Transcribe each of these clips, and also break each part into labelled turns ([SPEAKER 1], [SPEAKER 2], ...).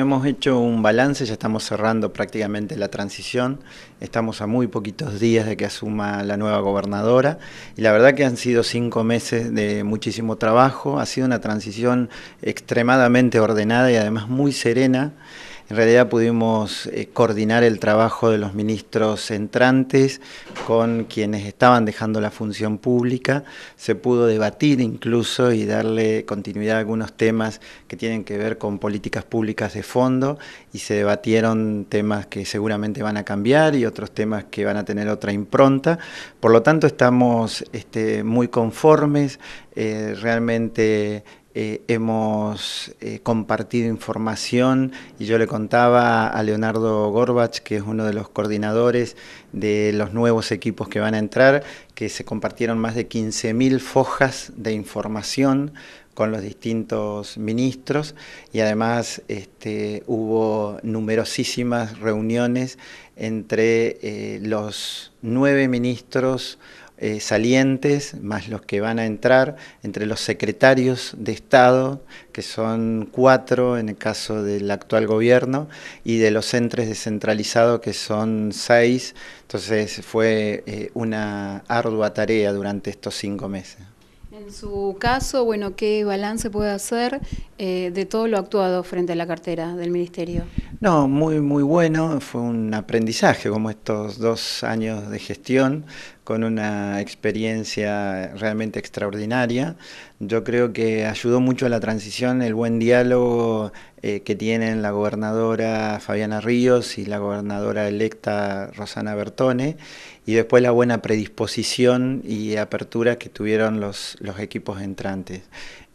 [SPEAKER 1] Hemos hecho un balance, ya estamos cerrando prácticamente la transición, estamos a muy poquitos días de que asuma la nueva gobernadora y la verdad que han sido cinco meses de muchísimo trabajo, ha sido una transición extremadamente ordenada y además muy serena. En realidad pudimos eh, coordinar el trabajo de los ministros entrantes con quienes estaban dejando la función pública. Se pudo debatir incluso y darle continuidad a algunos temas que tienen que ver con políticas públicas de fondo y se debatieron temas que seguramente van a cambiar y otros temas que van a tener otra impronta. Por lo tanto, estamos este, muy conformes, eh, realmente eh, hemos eh, compartido información y yo le contaba a Leonardo Gorbach, que es uno de los coordinadores de los nuevos equipos que van a entrar, que se compartieron más de 15.000 fojas de información con los distintos ministros y además este, hubo numerosísimas reuniones entre eh, los nueve ministros eh, salientes, más los que van a entrar, entre los secretarios de Estado, que son cuatro en el caso del actual gobierno, y de los entres descentralizados, que son seis. Entonces fue eh, una ardua tarea durante estos cinco meses. En su caso, bueno, ¿qué balance puede hacer eh, de todo lo actuado frente a la cartera del Ministerio? No, muy, muy bueno. Fue un aprendizaje como estos dos años de gestión con una experiencia realmente extraordinaria. Yo creo que ayudó mucho a la transición el buen diálogo eh, que tienen la gobernadora Fabiana Ríos y la gobernadora electa Rosana Bertone, y después la buena predisposición y apertura que tuvieron los, equipos entrantes.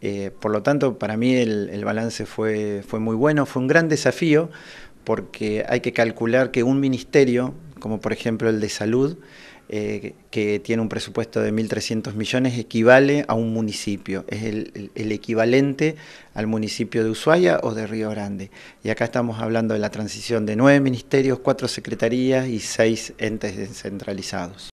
[SPEAKER 1] Eh, por lo tanto, para mí el, balance fue, fue muy bueno, fue un gran desafío, porque hay que calcular que un ministerio como por ejemplo el de salud, eh, que tiene un presupuesto de 1.300 millones, equivale a un municipio, es el, el, equivalente al municipio de Ushuaia o de Río Grande. Y acá estamos hablando de la transición de nueve ministerios, cuatro secretarías y seis entes descentralizados.